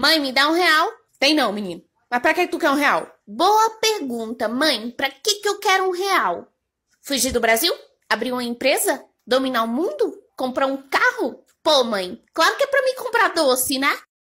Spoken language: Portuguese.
Mãe, me dá um real? Tem não, menino. Mas pra que tu quer um real? Boa pergunta, mãe. Pra que que eu quero um real? Fugir do Brasil? Abrir uma empresa? Dominar o mundo? Comprar um carro? Pô, mãe, claro que é pra mim comprar doce, né?